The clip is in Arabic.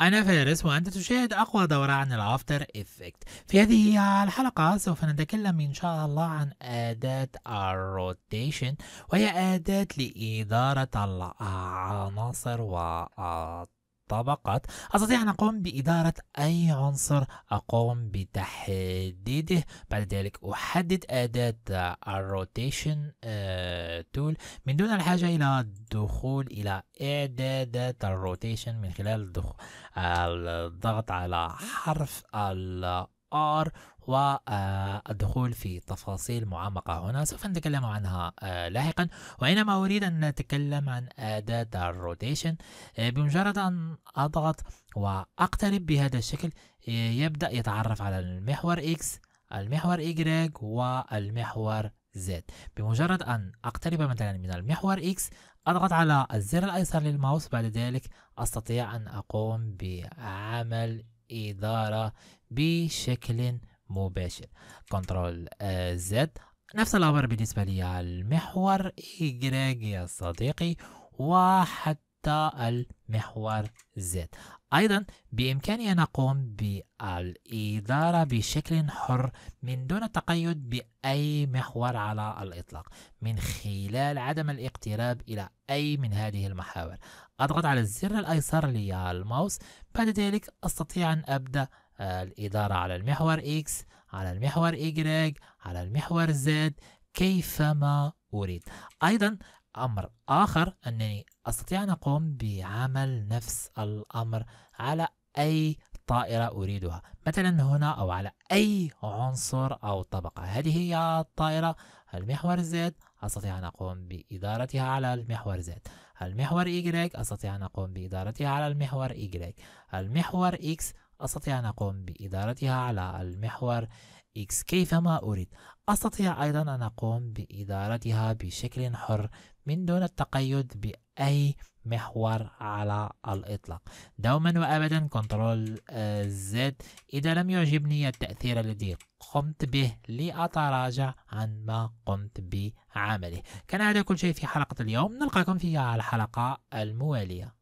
أنا فارس وأنت تشاهد أقوى دورة عن الأفتر إفكت في هذه الحلقة سوف نتكلم إن شاء الله عن أداة الروتيشن وهي أداة لإدارة العناصر والطاقة الطبقات أستطيع أن أقوم بإدارة أي عنصر أقوم بتحديده بعد ذلك أحدد أداة الروتيشن تول آه، من دون الحاجة إلى الدخول إلى إعدادات الروتيشن من خلال الضغط على حرف ال ار والدخول آه، في تفاصيل معمقة هنا سوف نتكلم عنها آه، لاحقا وإنما أريد أن نتكلم عن أداة الروتيشن آه، بمجرد أن أضغط وأقترب بهذا الشكل يبدأ يتعرف على المحور X المحور Y والمحور Z بمجرد أن أقترب مثلا من المحور X أضغط على الزر الأيسر للماوس بعد ذلك أستطيع أن أقوم بعمل الإدارة بشكل مباشر كنترول آه، زد نفس الأمر بالنسبة لي المحور إيجراج يا صديقي وحتى حتى المحور Z أيضا بإمكاني أن أقوم بالإدارة بشكل حر من دون التقيد بأي محور على الإطلاق من خلال عدم الاقتراب إلى أي من هذه المحاور أضغط على الزر الأيسر للماوس بعد ذلك أستطيع أن أبدأ آه، الإدارة على المحور X على المحور Y على المحور Z كيفما أريد أيضا أمر آخر أنني أستطيع أن أقوم بعمل نفس الأمر على أي طائرة أريدها مثلا هنا أو على أي عنصر أو طبقة هذه هي الطائرة المحور زد أستطيع أن أقوم بإدارتها على المحور زد المحور Y أستطيع أن أقوم بإدارتها على المحور Y المحور X أستطيع أن أقوم بإدارتها على المحور X كيفما أريد أستطيع أيضا أن أقوم بإدارتها بشكل حر من دون التقيد بأي محور على الإطلاق دوما وأبدا كنترول Z إذا لم يعجبني التأثير الذي قمت به لأتراجع عن ما قمت بعمله كان هذا كل شيء في حلقة اليوم نلقاكم في الحلقة الموالية